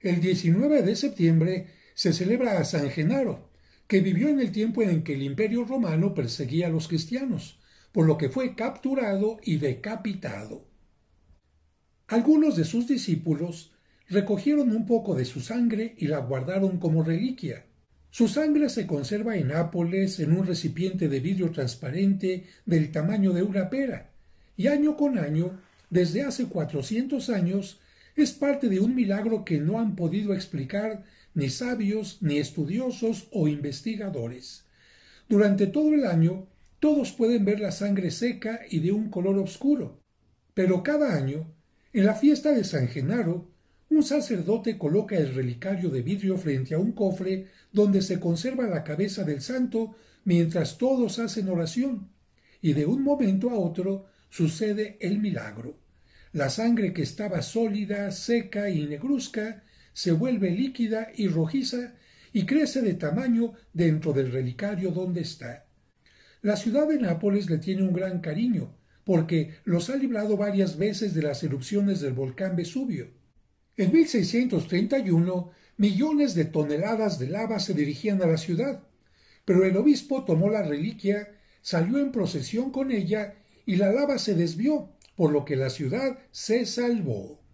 El 19 de septiembre se celebra a San Genaro, que vivió en el tiempo en que el imperio romano perseguía a los cristianos, por lo que fue capturado y decapitado. Algunos de sus discípulos recogieron un poco de su sangre y la guardaron como reliquia. Su sangre se conserva en Nápoles en un recipiente de vidrio transparente del tamaño de una pera, y año con año, desde hace cuatrocientos años, es parte de un milagro que no han podido explicar ni sabios, ni estudiosos o investigadores. Durante todo el año, todos pueden ver la sangre seca y de un color oscuro, pero cada año, en la fiesta de San Genaro, un sacerdote coloca el relicario de vidrio frente a un cofre donde se conserva la cabeza del santo mientras todos hacen oración, y de un momento a otro sucede el milagro. La sangre que estaba sólida, seca y negruzca se vuelve líquida y rojiza y crece de tamaño dentro del relicario donde está. La ciudad de Nápoles le tiene un gran cariño, porque los ha librado varias veces de las erupciones del volcán Vesubio. En 1631, millones de toneladas de lava se dirigían a la ciudad, pero el obispo tomó la reliquia, salió en procesión con ella y la lava se desvió, por lo que la ciudad se salvó.